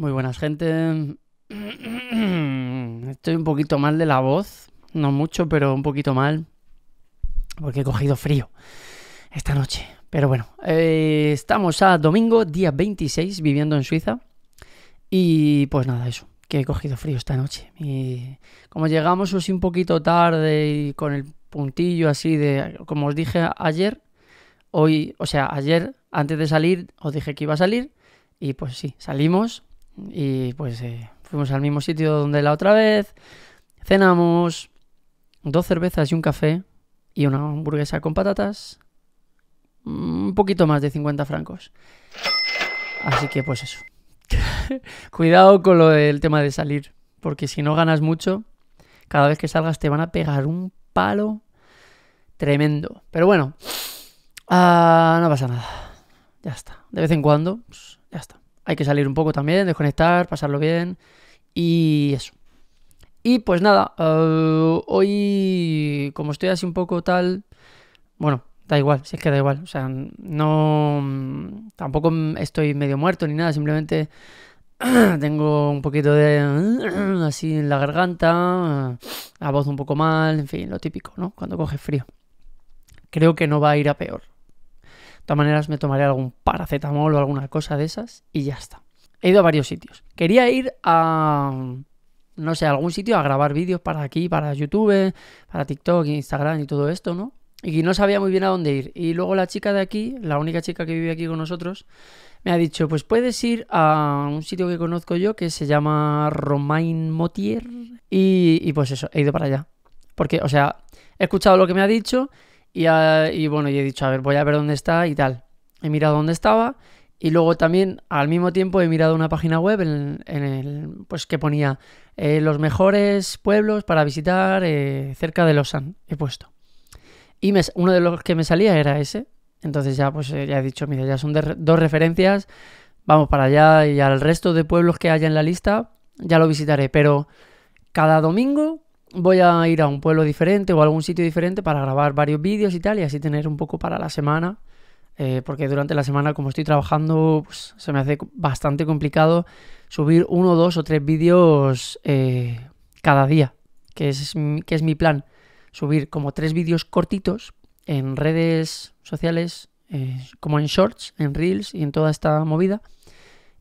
Muy buenas, gente. Estoy un poquito mal de la voz. No mucho, pero un poquito mal. Porque he cogido frío esta noche. Pero bueno, eh, estamos a domingo, día 26, viviendo en Suiza. Y pues nada, eso. Que he cogido frío esta noche. Y como llegamos un poquito tarde y con el puntillo así de. Como os dije ayer, hoy, o sea, ayer, antes de salir, os dije que iba a salir. Y pues sí, salimos y pues eh, fuimos al mismo sitio donde la otra vez, cenamos dos cervezas y un café y una hamburguesa con patatas, mm, un poquito más de 50 francos. Así que pues eso. Cuidado con lo del tema de salir, porque si no ganas mucho, cada vez que salgas te van a pegar un palo tremendo. Pero bueno, ah, no pasa nada. Ya está. De vez en cuando, pues, ya está hay que salir un poco también, desconectar, pasarlo bien y eso. Y pues nada, eh, hoy como estoy así un poco tal, bueno, da igual, si es que da igual, o sea, no, tampoco estoy medio muerto ni nada, simplemente tengo un poquito de así en la garganta, la voz un poco mal, en fin, lo típico, ¿no? Cuando coge frío. Creo que no va a ir a peor, todas maneras me tomaré algún paracetamol o alguna cosa de esas y ya está. He ido a varios sitios. Quería ir a, no sé, a algún sitio a grabar vídeos para aquí, para YouTube, para TikTok, Instagram y todo esto, ¿no? Y no sabía muy bien a dónde ir. Y luego la chica de aquí, la única chica que vive aquí con nosotros, me ha dicho, pues puedes ir a un sitio que conozco yo que se llama Romain Motier. Y, y pues eso, he ido para allá. Porque, o sea, he escuchado lo que me ha dicho, y, bueno, y he dicho, a ver, voy a ver dónde está y tal. He mirado dónde estaba y luego también, al mismo tiempo, he mirado una página web en, el, pues que ponía eh, los mejores pueblos para visitar eh, cerca de Lausanne. He puesto. Y uno de los que me salía era ese. Entonces ya, pues, eh, ya he dicho, mira, ya son dos referencias. Vamos para allá y al resto de pueblos que haya en la lista, ya lo visitaré. Pero cada domingo voy a ir a un pueblo diferente o a algún sitio diferente para grabar varios vídeos y tal, y así tener un poco para la semana. Eh, porque durante la semana, como estoy trabajando, pues, se me hace bastante complicado subir uno, dos o tres vídeos eh, cada día, que es, que es mi plan. Subir como tres vídeos cortitos en redes sociales, eh, como en shorts, en reels y en toda esta movida.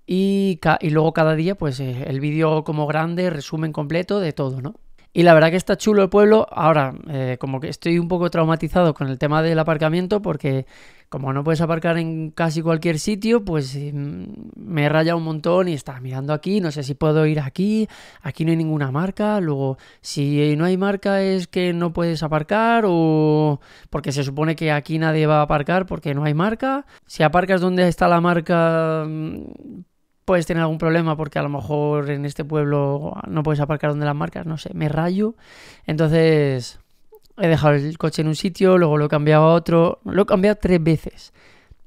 Y, y luego cada día, pues el vídeo como grande, resumen completo de todo, ¿no? Y la verdad que está chulo el pueblo. Ahora, eh, como que estoy un poco traumatizado con el tema del aparcamiento porque como no puedes aparcar en casi cualquier sitio, pues mm, me he rayado un montón y está mirando aquí, no sé si puedo ir aquí, aquí no hay ninguna marca, luego si no hay marca es que no puedes aparcar o porque se supone que aquí nadie va a aparcar porque no hay marca, si aparcas donde está la marca mm, puedes tener algún problema porque a lo mejor en este pueblo no puedes aparcar donde las marcas, no sé, me rayo. Entonces he dejado el coche en un sitio, luego lo he cambiado a otro, lo he cambiado tres veces.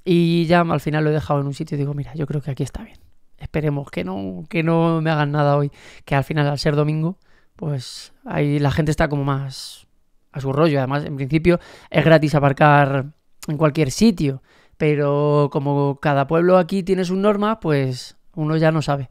Y ya al final lo he dejado en un sitio y digo, mira, yo creo que aquí está bien. Esperemos que no, que no me hagan nada hoy, que al final al ser domingo, pues ahí la gente está como más a su rollo. Además, en principio es gratis aparcar en cualquier sitio, pero como cada pueblo aquí tiene sus normas, pues uno ya no sabe.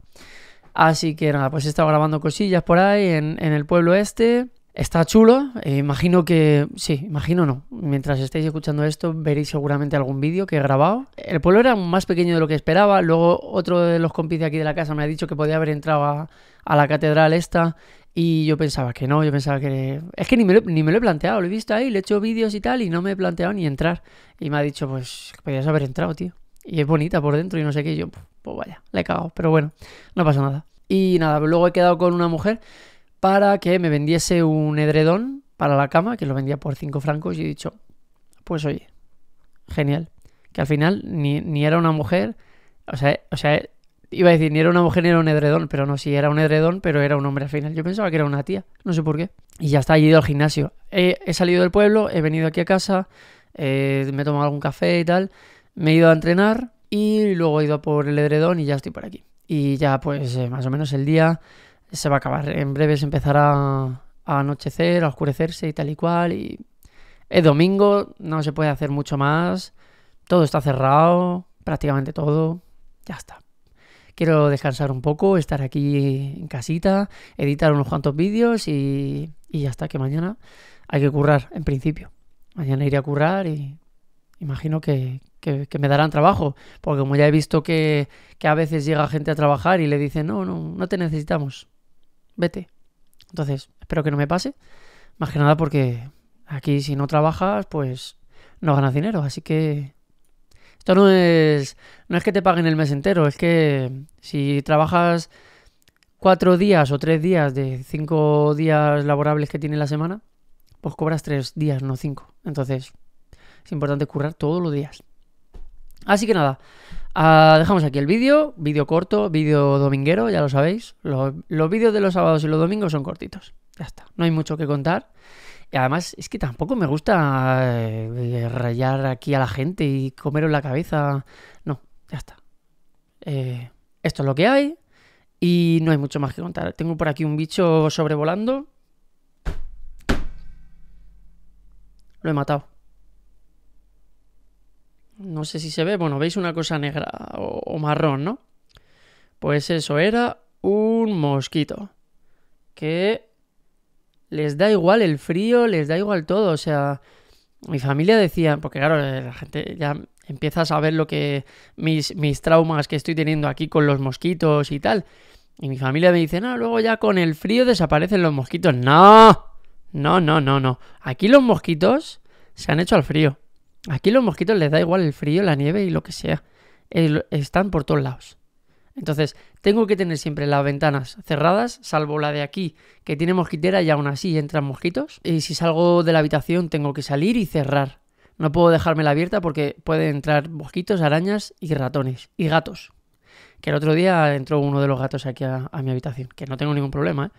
Así que nada, pues he estado grabando cosillas por ahí en, el pueblo este. Está chulo, eh, imagino que. Sí, imagino no. Mientras estéis escuchando esto, veréis seguramente algún vídeo que he grabado. El pueblo era más pequeño de lo que esperaba. Luego, otro de los compis aquí de la casa me ha dicho que podía haber entrado a, la catedral esta. Y yo pensaba que no, yo pensaba que. Es que ni me, lo, ni me lo he planteado, lo he visto ahí, le he hecho vídeos y tal, y no me he planteado ni entrar. Y me ha dicho, pues, podías haber entrado, tío y es bonita por dentro y no sé qué. yo, pues vaya, le he cagado. Pero bueno, no pasa nada. Y nada, luego he quedado con una mujer para que me vendiese un edredón para la cama, que lo vendía por 5 francos. Y he dicho, pues oye, genial. Que al final ni, era una mujer, o sea, o sea, iba a decir, ni era una mujer ni era un edredón, pero no, si era un edredón, pero era un hombre al final. Yo pensaba que era una tía, no sé por qué. Y ya está, he ido al gimnasio. He, salido del pueblo, he venido aquí a casa, eh, me he tomado algún café y tal. Me he ido a entrenar y luego he ido por el edredón y ya estoy por aquí. Y ya pues eh, más o menos el día se va a acabar. En breve se empezará a anochecer, a oscurecerse y tal y cual. Y es domingo, no se puede hacer mucho más. Todo está cerrado, prácticamente todo. Ya está. Quiero descansar un poco, estar aquí en casita, editar unos cuantos vídeos y, y ya está, que mañana hay que currar, en principio. Mañana iré a currar y imagino que, que, me darán trabajo. Porque como ya he visto que, a veces llega gente a trabajar y le dicen, no, no, no te necesitamos, vete. Entonces, espero que no me pase. Más que nada porque aquí si no trabajas, pues no ganas dinero. Así que esto no es, no es que te paguen el mes entero, es que si trabajas cuatro días o tres días de cinco días laborables que tiene la semana, pues cobras tres días, no cinco. Entonces, es importante currar todos los días. Así que nada, ah, dejamos aquí el vídeo, vídeo corto, vídeo dominguero, ya lo sabéis. Los, vídeos de los sábados y los domingos son cortitos. Ya está, no hay mucho que contar. Y además es que tampoco me gusta eh, rayar aquí a la gente y comeros la cabeza. No, ya está. Eh, esto es lo que hay y no hay mucho más que contar. Tengo por aquí un bicho sobrevolando. Lo he matado no sé si se ve, bueno, veis una cosa negra o, marrón, ¿no? Pues eso era un mosquito. Que les da igual el frío, les da igual todo. O sea, mi familia decía, porque claro, eh, la gente ya empieza a saber lo que mis, mis traumas que estoy teniendo aquí con los mosquitos y tal. Y mi familia me dice, no, luego ya con el frío desaparecen los mosquitos. No, no, no, no, no. Aquí los mosquitos se han hecho al frío. Aquí los mosquitos les da igual el frío, la nieve y lo que sea. Están por todos lados. Entonces, tengo que tener siempre las ventanas cerradas, salvo la de aquí, que tiene mosquitera y aún así entran mosquitos. Y si salgo de la habitación, tengo que salir y cerrar. No puedo dejármela abierta porque pueden entrar mosquitos, arañas y ratones. Y gatos. Que el otro día entró uno de los gatos aquí a, mi habitación, que no tengo ningún problema, ¿eh?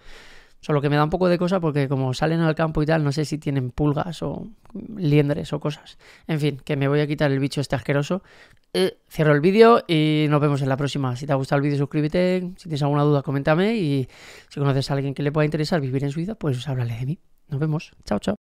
Solo que me da un poco de cosa porque como salen al campo y tal, no sé si tienen pulgas o liendres o cosas. En fin, que me voy a quitar el bicho este asqueroso. Eh, cierro el vídeo y nos vemos en la próxima. Si te ha gustado el vídeo, suscríbete. Si tienes alguna duda, coméntame. Y si conoces a alguien que le pueda interesar vivir en Suiza, pues háblale de mí. Nos vemos. Chao, chao.